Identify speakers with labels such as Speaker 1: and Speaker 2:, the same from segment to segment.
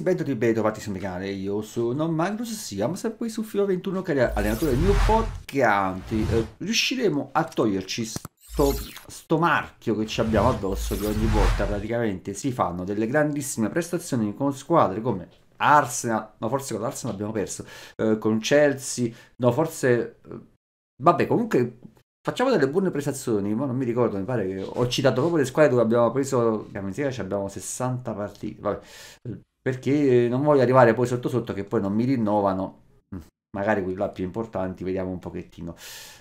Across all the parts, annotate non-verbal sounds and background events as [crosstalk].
Speaker 1: ragazzi, bentornati e sul mio canale, io sono Magnus Siamo sempre su Fio 21 che è allenatore del mio podcast eh, Riusciremo a toglierci sto, sto marchio che ci abbiamo addosso che ogni volta praticamente si fanno delle grandissime prestazioni con squadre come Arsenal, no forse con l'Arsenal abbiamo perso, eh, con Chelsea, no forse... Eh, vabbè comunque Facciamo delle buone prestazioni, ma non mi ricordo, mi pare che ho citato proprio le squadre dove abbiamo preso, che insieme abbiamo 60 partite, vabbè, eh, perché eh, non voglio arrivare poi sotto sotto che poi non mi rinnovano mm, magari quelli là più importanti vediamo un pochettino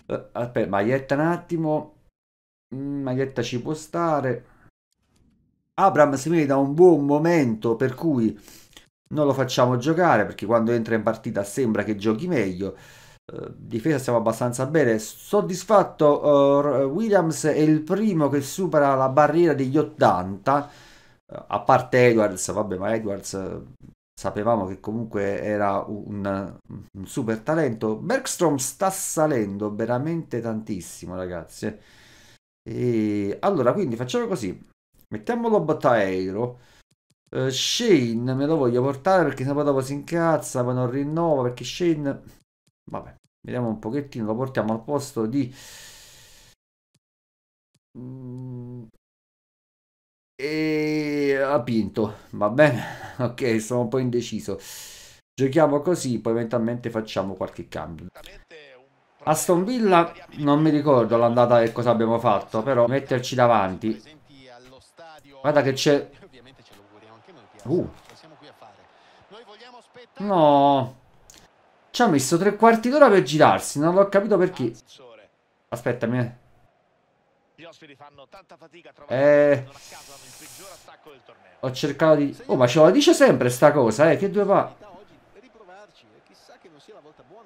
Speaker 1: uh, aspetta maglietta un attimo mm, maglietta ci può stare Abram si vede da un buon momento per cui non lo facciamo giocare perché quando entra in partita sembra che giochi meglio eh, difesa stiamo abbastanza bene soddisfatto uh, Williams è il primo che supera la barriera degli 80 eh, a parte Edwards, vabbè, ma Edwards eh, sapevamo che comunque era un, un super talento. Bergstrom sta salendo veramente tantissimo, ragazzi. Eh. E allora, quindi facciamo così: mettiamolo a Bottaeiro. Uh, Shane me lo voglio portare perché sennò dopo si incazza, poi non rinnova perché Shane... Vabbè, vediamo un pochettino, lo portiamo al posto di... Mm, e ha vinto, va bene? [laughs] Ok, sono un po' indeciso. Giochiamo così, poi eventualmente facciamo qualche cambio. Aston Villa, non mi ricordo l'andata e cosa abbiamo fatto, però metterci davanti. Guarda che c'è... Uh. No. Ci ha messo tre quarti d'ora per girarsi, non l'ho capito perché. Aspettami, eh. Gli ospiti fanno tanta fatica a trovare eh... Ho cercato di... Oh, ma ce la dice sempre sta cosa, eh, che due va...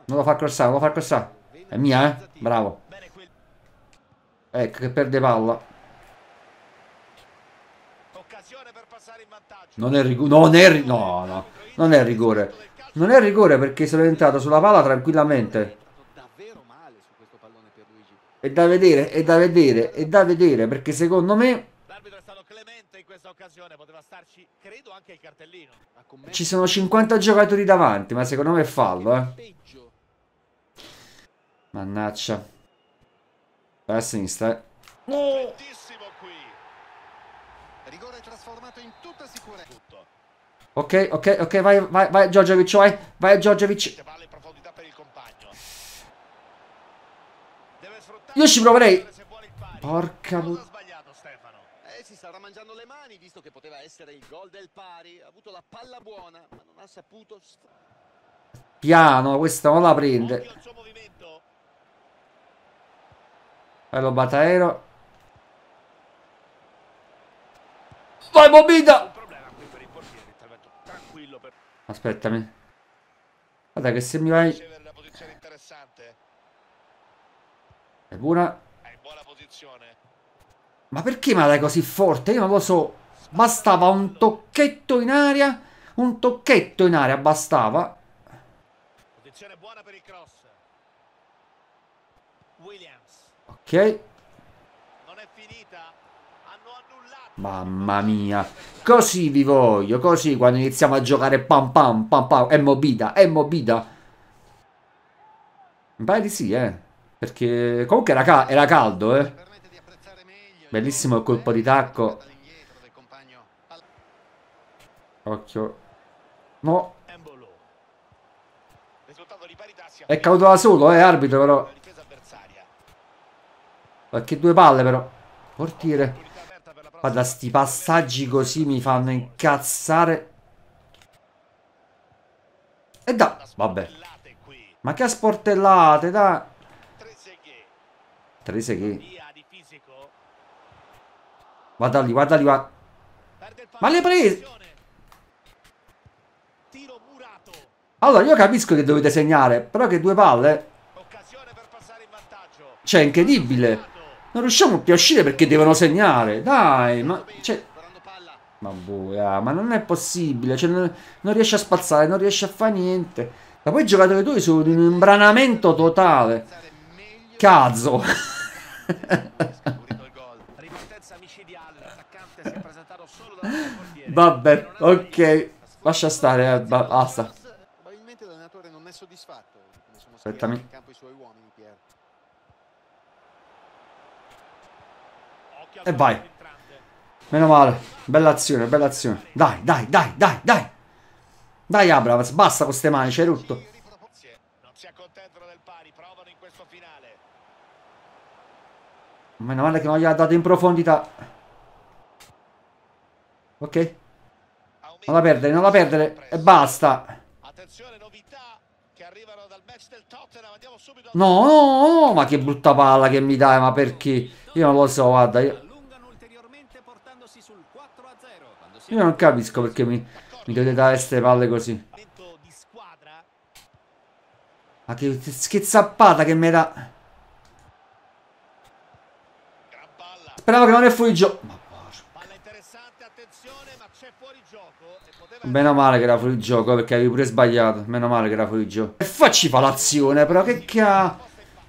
Speaker 1: Non lo fa crossare, non lo fa crossare. È mia, eh? Bravo. Ecco, che perde palla. Non è rigore. Non è rigore. No, no. Non è rigore. Non è rigore perché sono entrato sulla palla tranquillamente. È da vedere, è da vedere, è da vedere, perché secondo me... Starci, commento... Ci sono 50 giocatori davanti, ma secondo me è fallo, eh. Mannaccia. Vai a sinistra, eh. Oh. Ok, ok, ok, vai, vai, vai, Giorgiovic, vai, vai, Giorgiovic. Io ci proverei. Porca puttana. Eh, mangiando le mani, visto che poteva essere il gol del pari. Ha avuto la palla buona, ma non ha saputo... Piano, questa non la prende. Bello Bataero. Vai Bobita! Aspettami. Guarda che se mi vai... Pura. Ma perché me la dai così forte? Io non lo so. Bastava un tocchetto in aria. Un tocchetto in aria bastava. Ok. Mamma mia. Così vi voglio. Così quando iniziamo a giocare pam pam pam pam. È mobida, è mobida. Mi pare di sì, eh. Perché comunque era, cal era caldo, eh. Bellissimo il colpo di tacco. Occhio. No. È caduto da solo, eh, arbitro, però. Qualche due palle, però. Portiere. Guarda, sti passaggi così mi fanno incazzare. E da... Vabbè. Ma che sportellate, dai che Guarda lì, guarda lì, guarda. Ma le prese! Allora, io capisco che dovete segnare, però che due palle... Cioè, incredibile. Non riusciamo più a uscire perché devono segnare. Dai, ma... Cioè... Ma boia, ah, ma non è possibile. Cioè, non, non riesce a spazzare, non riesce a fare niente. Ma poi i giocatori tuoi sono in un imbranamento totale. Cazzo. [laughs] Vabbè, ok. Lascia stare, eh, basta. Probabilmente l'allenatore
Speaker 2: non è soddisfatto. Aspettami.
Speaker 1: E vai. Meno male. Bella azione, bella azione. Dai, dai, dai, dai, dai. Dai Abrams, basta con queste mani, c'è rotto. Non si accontentano del pari, provano in questo finale. Meno male che non gli ha dato in profondità. Ok. Non la perdere, non la perdere. E basta. No, no, no, ma che brutta palla che mi dai, ma perché? Io non lo so, guarda. Io, io non capisco perché mi, mi dovete dare queste palle così. Ma che, che schizzapata che mi dà. Speriamo che non è fuori gioco. Ma Meno male che era fuori gioco perché avevi pure sbagliato. Meno male che era fuori gioco. E facci fa l'azione, però che ca.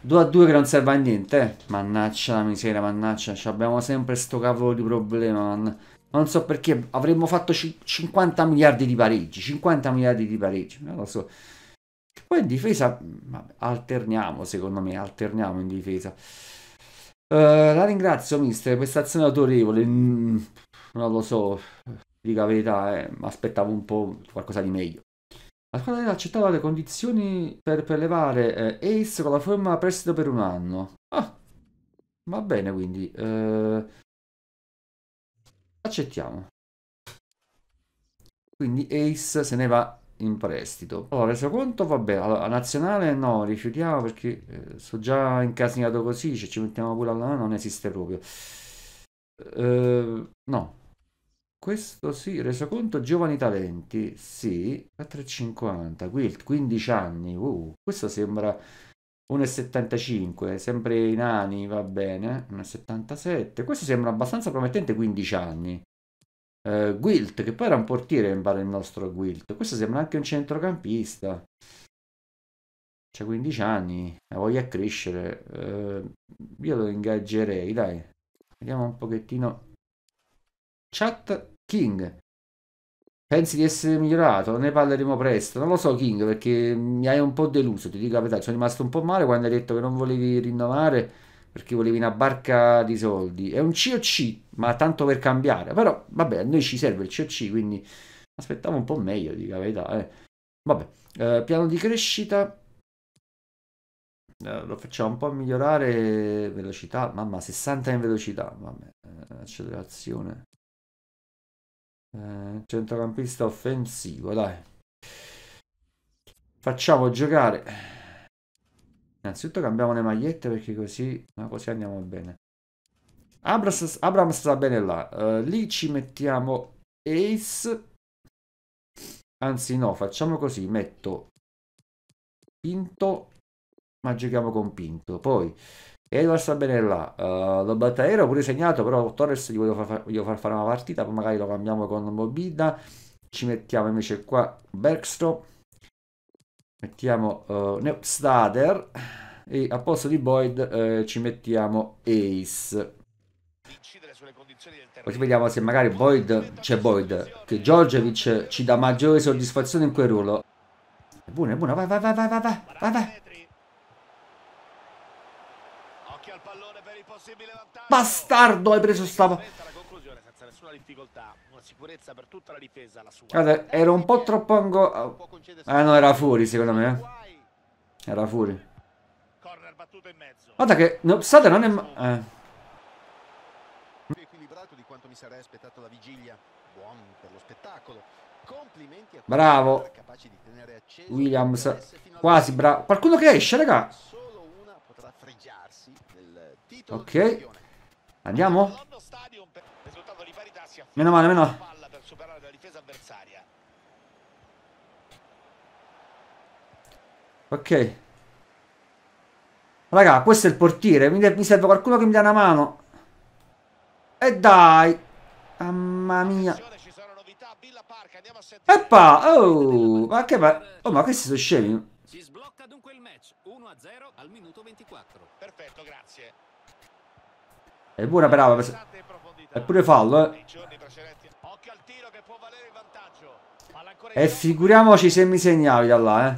Speaker 1: 2 a 2 che non serve a niente. Eh. Mannaccia la miseria, mannaccia. Ci abbiamo sempre sto cavolo di problema, man. Non so perché avremmo fatto 50 miliardi di pareggi. 50 miliardi di pareggi. Non lo so. Poi in difesa. Vabbè, alterniamo, secondo me. Alterniamo in difesa. Eh, la ringrazio, mister, prestazione autorevole. Mm, non lo so, dica la verità, eh, mi aspettavo un po' qualcosa di meglio. La squadra ha accettato le condizioni per prelevare eh, Ace con la forma a prestito per un anno. Ah, va bene quindi. Eh, accettiamo. Quindi Ace se ne va in prestito. Allora, resoconto va bene, allora, nazionale no, rifiutiamo perché eh, sono già incasinato così, cioè ci mettiamo pure alla mano, non esiste proprio. Eh, no, questo sì, resoconto giovani talenti, sì, 4,50, 3,50, 15 anni, uh, questo sembra 1,75, sempre in anni, va bene, 1,77, questo sembra abbastanza promettente, 15 anni. Uh, eh, Guilt, che poi era un portiere in bar il nostro Guilt. Questo sembra anche un centrocampista. C'ha 15 anni, ha voglia crescere. Uh, io lo ingaggerei, dai. Vediamo un pochettino. Chat King. Pensi di essere migliorato? Ne parleremo presto. Non lo so, King, perché mi hai un po' deluso, ti dico la verità. Sono rimasto un po' male quando hai detto che non volevi rinnovare perché volevi una barca di soldi. È un COC, ma tanto per cambiare. Però, vabbè, a noi ci serve il COC, quindi aspettavo un po' meglio, di la verità. Eh. Vabbè, eh, piano di crescita. Eh, lo facciamo un po' migliorare. Velocità, mamma, 60 in velocità. Vabbè, eh, accelerazione. Eh, centrocampista offensivo, dai. Facciamo giocare Innanzitutto cambiamo le magliette perché così, no, così andiamo bene. Abrams, Abrams sta bene là. Uh, lì ci mettiamo Ace. Anzi no, facciamo così. Metto Pinto, ma giochiamo con Pinto. Poi Edward sta bene là. Uh, lo battaero pure segnato, però Torres gli voglio far, voglio far, fare una partita, poi magari lo cambiamo con Mobida. Ci mettiamo invece qua Bergstrom mettiamo uh, eh, Nepstader e a posto di Boyd uh, ci mettiamo Ace. Così vediamo se magari Boyd, c'è Boyd, che Djordjevic ci dà maggiore soddisfazione in quel ruolo. È buono, è buono, vai, vai, vai, vai, vai, vai, vai, vai. Bastardo, hai preso sta... Senza la conclusione, senza nessuna difficoltà sicurezza per tutta la difesa la sua. Guarda, era un po' troppo ango... Oh. Ah no, era fuori secondo me. Eh. Era fuori. Guarda che no, Sada non è... Eh. mi sarei aspettato la vigilia. Buon per lo spettacolo. Complimenti a Bravo. Williams. Quasi bravo. Qualcuno che esce, raga. Ok. Andiamo? Meno male, meno male. Ok. Raga, questo è il portiere. Mi, serve qualcuno che mi dà una mano. E dai. Mamma mia. Eppa! Oh, ma che va? Oh, ma questi sono scemi. Si sblocca dunque il match 1-0 al minuto 24. Perfetto, grazie. È buona per È pure fallo, eh. E figuriamoci se mi segnavi da là, eh.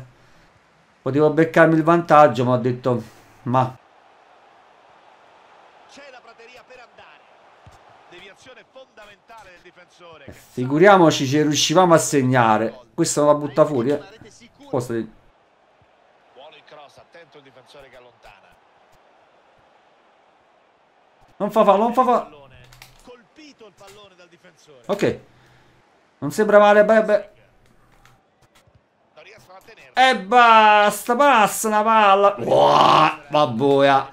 Speaker 1: Potevo beccarmi il vantaggio, ma ho detto... Ma... figuriamoci se riuscivamo a segnare. Questa non la butta fuori, eh. Posta di... Buono il cross, attento il difensore che allontana. Non fa fallo, non fa fallo. Ok. Non sembra male, beh, beh. E basta, passa una palla. Uah, babboia.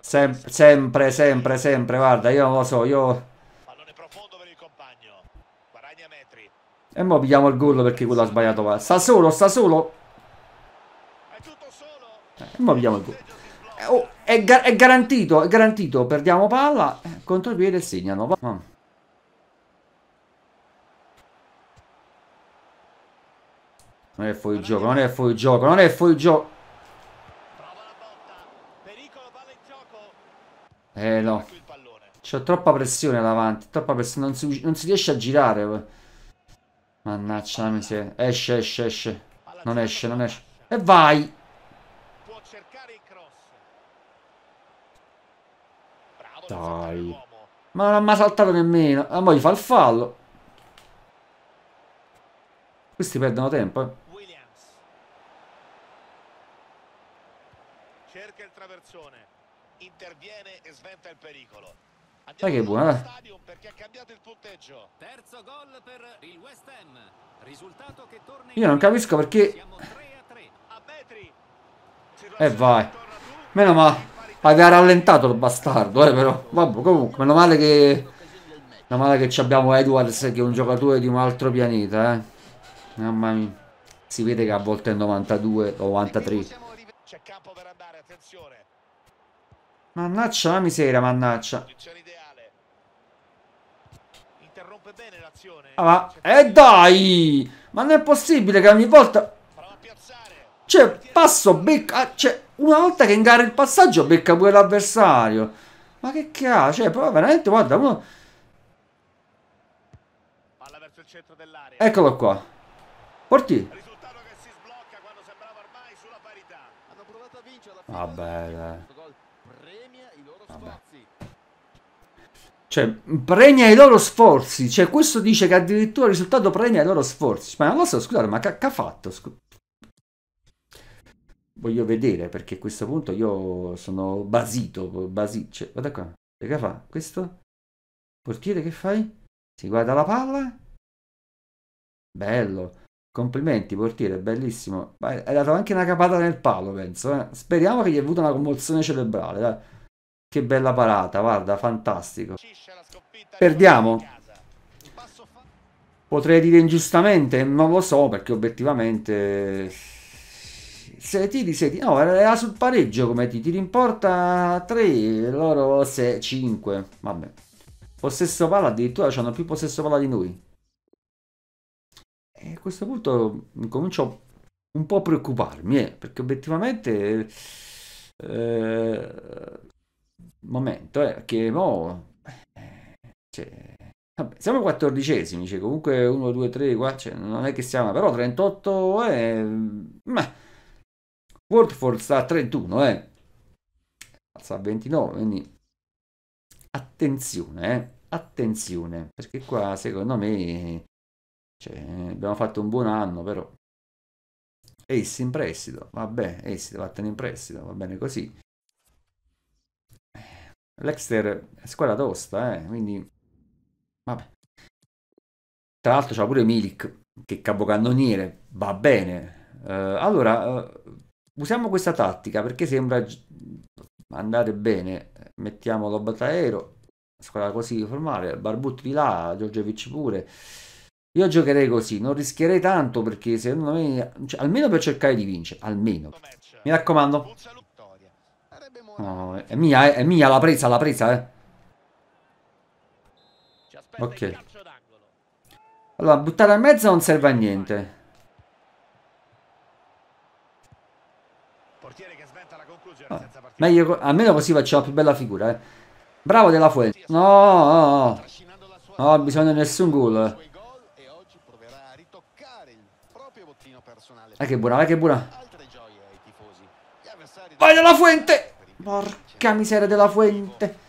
Speaker 1: Sem sempre, sempre, sempre, guarda, io non lo so, io... E mo pigliamo il gol perché quello ha sbagliato. Va. Sta solo, sta solo. Eh, e mo pigliamo il gol. Eh, oh è, gar è garantito, è garantito, perdiamo palla, eh, contropiede e segnano. Va. Non è fuori gioco, non è fuori gioco, non è fuori gioco. Eh no. C'è ecco troppa pressione davanti, troppa pressione, non si, non si riesce a girare. Eh. Mannaggia la miseria. Esce, esce, esce. Non esce, non esce. E vai! Dai. Ma non ha mai saltato nemmeno. Ah, poi fa il fallo. Questi perdono tempo, eh. Cerca il traversone. Interviene e sventa il pericolo. Dai che buona, eh? dai. Io non capisco perché... E eh vai. Meno male. Aveva rallentato il bastardo, eh, però. Vabbè, comunque, meno male che... Meno male che abbiamo Edwards, che è un giocatore di un altro pianeta, eh. Mamma mia. Si vede che a volte è 92 o 93. Mannaccia la miseria, mannaccia. Ah, ma... E eh dai! Ma non è possibile che ogni volta... c'è cioè, passo, becca... Ah, c'è cioè, una volta che ingara il passaggio becca pure l'avversario. Ma che cazzo, cioè, però veramente, guarda, uno... Eccolo qua. Porti. Vabbè, dai. Cioè, premia i loro sforzi. Cioè, questo dice che addirittura il risultato premia i loro sforzi. Ma non lo so, scusate, ma che ha fatto? Scu voglio vedere perché a questo punto io sono basito, basiccio. Cioè, guarda qua, che fa? Questo? Portiere che fai? Si guarda la palla? Bello. Complimenti portiere, bellissimo. Hai dato anche una capata nel palo, penso. Eh? Speriamo che gli è avuto una commozione cerebrale. Dai. Che bella parata, guarda, fantastico. Perdiamo. Potrei dire ingiustamente, non lo so perché obiettivamente se tiri 6 no era sul pareggio come ti tiri in porta 3 loro 6 5 vabbè possesso palla addirittura hanno più possesso palla di noi e a questo punto comincio un po' a preoccuparmi eh, perché obiettivamente eh, momento eh, che mo eh, cioè, Vabbè, siamo quattordicesimi, cioè comunque 1, 2, 3, 4, cioè non è che siamo, però 38 è... Meh. Watford sta a 31, eh. Sta a 29, quindi attenzione, eh. Attenzione, perché qua secondo me cioè, abbiamo fatto un buon anno, però Ace in prestito, vabbè, Ace vattene in prestito, va bene così. L'exter è squadra tosta, eh, quindi vabbè. Tra l'altro c'ha pure Milik che capocannoniere, va bene. Uh, allora, uh, usiamo questa tattica perché sembra andare bene. Mettiamo Lobat aero, squadra così formale, Barbutti di là, Giorgevic pure. Io giocherei così, non rischierei tanto perché secondo me, cioè, almeno per cercare di vincere, almeno. Mi raccomando. No, è mia, eh, è mia la presa, la presa, eh. Ok. Allora, buttare a mezzo non serve a niente. Meglio, almeno così facciamo più bella figura, eh. Bravo della Fuente. No, no, no. No, di nessun gol. Eh che buona, eh che buona. Vai della Fuente! Porca miseria della Fuente.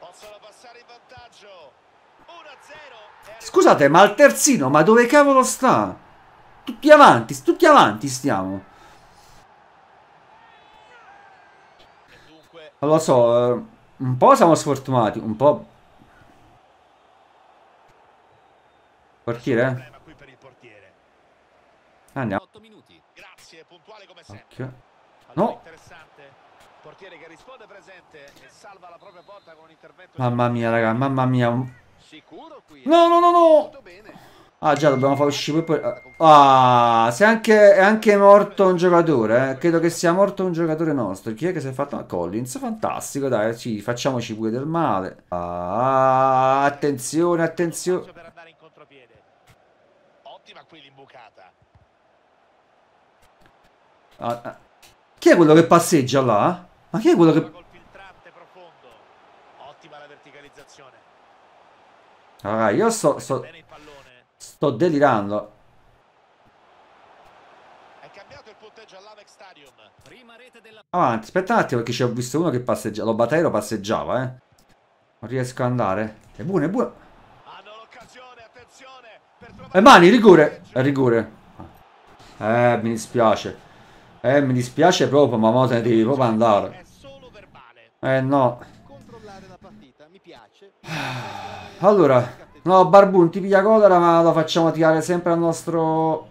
Speaker 1: Possono passare in vantaggio. Scusate, ma il terzino, ma dove cavolo sta? Tutti avanti, tutti avanti stiamo. Non lo so, eh, un po' siamo sfortunati, un po'... Portiere? Andiamo. Occhio. No. Portiere che risponde presente e salva la propria porta con un intervento. Mamma mia, raga, mamma mia. Sicuro qui. No, no, no, no. Ah già dobbiamo far uscire poi... Ah, se anche, è anche morto un giocatore, eh. credo che sia morto un giocatore nostro. Chi è che si è fatto? Collins, fantastico, dai, sì, facciamoci pure del male. Ah, attenzione, attenzione. Ah, ah, chi è quello che passeggia là? Ma chi è quello che... Allora, io sto, sto, sto delirando. Avanti, aspetta un attimo perché ci ho visto uno che passeggiava. Lo Bateiro passeggiava, eh. Non riesco a andare. È buono, è buono. E eh, mani, rigore. Eh, rigore. Eh, mi dispiace. Eh, mi dispiace proprio, ma mo te ne devi proprio andare. Eh no. Ah, allora, no, Barbun ti piglia Codera, ma lo facciamo tirare sempre al nostro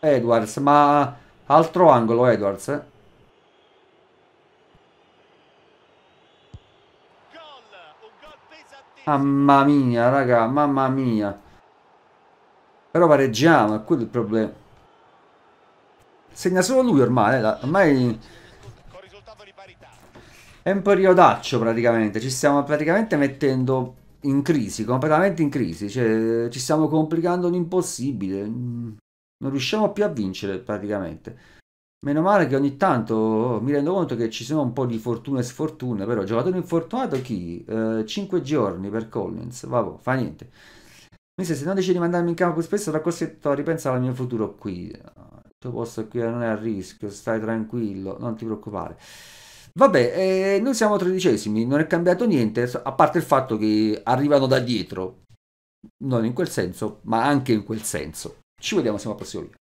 Speaker 1: Edwards, ma altro angolo Edwards, eh. Mamma mia, raga, mamma mia. Però pareggiamo, è quello il problema. Segna solo lui ormai, eh, ormai è un periodaccio praticamente, ci stiamo praticamente mettendo in crisi, completamente in crisi, cioè, ci stiamo complicando l'impossibile, mm, non riusciamo più a vincere praticamente. Meno male che ogni tanto oh, mi rendo conto che ci sono un po' di fortune e sfortune, però giocatore infortunato chi? Eh, 5 giorni per Collins, vabbè, fa niente. Mister, se non decidi di mandarmi in campo spesso, sarò costretto a ripensare al mio futuro qui. Eh, il tuo posto qui non è a rischio, stai tranquillo, non ti preoccupare. Vabbè, eh, noi siamo tredicesimi, non è cambiato niente, a parte il fatto che arrivano da dietro, non in quel senso, ma anche in quel senso. Ci vediamo, siamo al prossimo video.